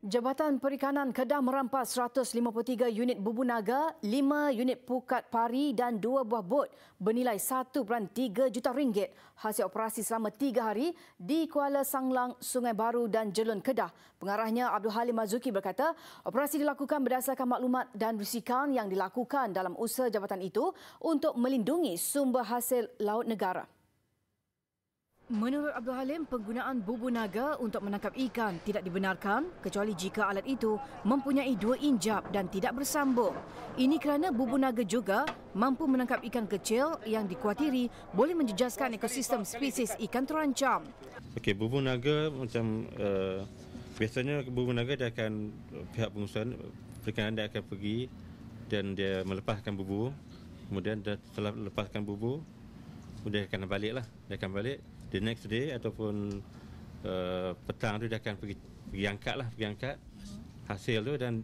Jabatan Perikanan Kedah merampas 153 unit bubu naga, 5 unit pukat pari dan 2 buah bot bernilai 1.3 juta ringgit hasil operasi selama 3 hari di Kuala Sanglang, Sungai Baru dan Jelun Kedah. Pengarahnya Abdul Halim Mazuki berkata, operasi dilakukan berdasarkan maklumat dan risikan yang dilakukan dalam usaha jabatan itu untuk melindungi sumber hasil laut negara. Menurut Abdul Halim, penggunaan bubu naga untuk menangkap ikan tidak dibenarkan kecuali jika alat itu mempunyai dua injap dan tidak bersambung. Ini kerana bubu naga juga mampu menangkap ikan kecil yang dikhawatiri boleh menjejaskan ekosistem spesies ikan terancam. Okey, bubu naga macam uh, biasanya bubu naga dia akan pihak pengusaha perikanan dia akan pergi dan dia melepaskan bubu. Kemudian dia telah lepaskan bubu, kemudian dia akan baliklah. Dia akan balik lah the next day ataupun uh, petang tu dia akan pergi pergi angkat lah pergi angkat hasil tu dan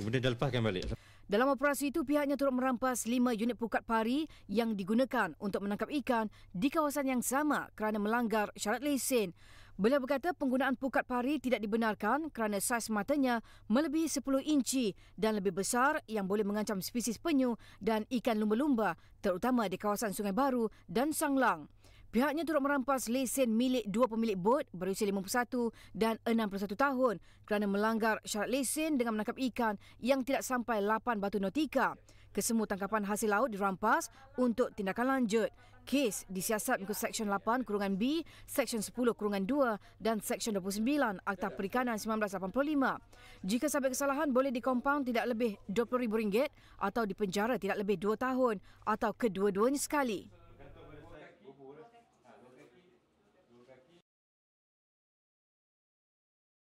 Kemudian dia lepaskan balik. Dalam operasi itu pihaknya turut merampas lima unit pukat pari yang digunakan untuk menangkap ikan di kawasan yang sama kerana melanggar syarat lesen. Beliau berkata penggunaan pukat pari tidak dibenarkan kerana saiz matanya melebihi 10 inci dan lebih besar yang boleh mengancam spesies penyu dan ikan lumba-lumba terutama di kawasan Sungai Baru dan Sanglang. Pihaknya turut merampas lesen milik dua pemilik bot berusia 51 dan 61 tahun kerana melanggar syarat lesen dengan menangkap ikan yang tidak sampai 8 batu notika. Kesemua tangkapan hasil laut dirampas untuk tindakan lanjut. Kes disiasat mengikut Seksyen 8 Kurungan B, Seksyen 10 Kurungan 2 dan Seksyen 29 Akta Perikanan 1985. Jika sampai kesalahan boleh dikompaun tidak lebih RM20,000 atau dipenjara tidak lebih 2 tahun atau kedua-duanya sekali.